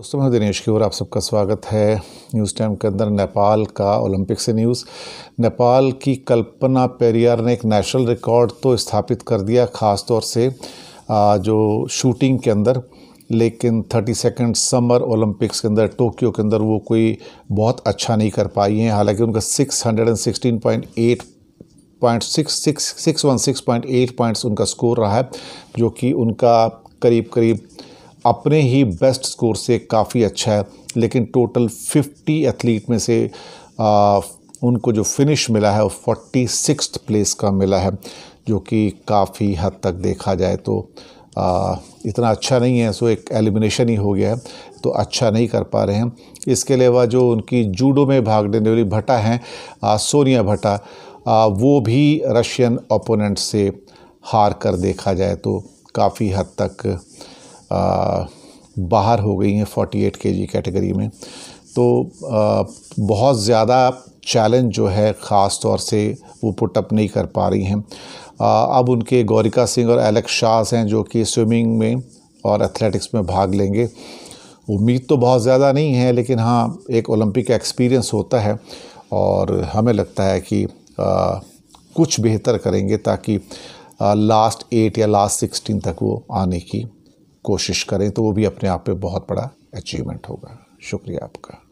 दोस्तों मैं दिनेश की ओर आप सबका स्वागत है न्यूज़ टाइम के अंदर नेपाल का ओलंपिक से न्यूज़ नेपाल की कल्पना पेरियार ने एक नेशनल रिकॉर्ड तो स्थापित कर दिया ख़ास तौर से जो शूटिंग के अंदर लेकिन थर्टी सेकेंड समर ओलंपिक्स के अंदर टोक्यो के अंदर वो कोई बहुत अच्छा नहीं कर पाई हैं हालांकि उनका six hundred and sixteen point eight point six six six one six point eight points उनका स्कोर रहा है जो कि उनका करीब करीब अपने ही बेस्ट स्कोर से काफ़ी अच्छा है लेकिन टोटल 50 एथलीट में से आ, उनको जो फिनिश मिला है वो फोर्टी प्लेस का मिला है जो कि काफ़ी हद तक देखा जाए तो आ, इतना अच्छा नहीं है सो एक एलिमिनेशन ही हो गया है तो अच्छा नहीं कर पा रहे हैं इसके अलावा जो उनकी जूडो में भाग लेने वाली भट्टा हैं सोनिया भट्टा वो भी रशियन ओपोनेंट से हार कर देखा जाए तो काफ़ी हद तक बाहर हो गई हैं 48 के जी कैटेगरी में तो आ, बहुत ज़्यादा चैलेंज जो है ख़ास तौर से वो पुटअप नहीं कर पा रही हैं अब उनके गौरिका सिंह और एलेक्स शाह हैं जो कि स्विमिंग में और एथलेटिक्स में भाग लेंगे उम्मीद तो बहुत ज़्यादा नहीं है लेकिन हाँ एक ओलंपिक एक्सपीरियंस होता है और हमें लगता है कि आ, कुछ बेहतर करेंगे ताकि आ, लास्ट एट या लास्ट सिक्सटीन तक वो आने की कोशिश करें तो वो भी अपने आप पे बहुत बड़ा अचीवमेंट होगा शुक्रिया आपका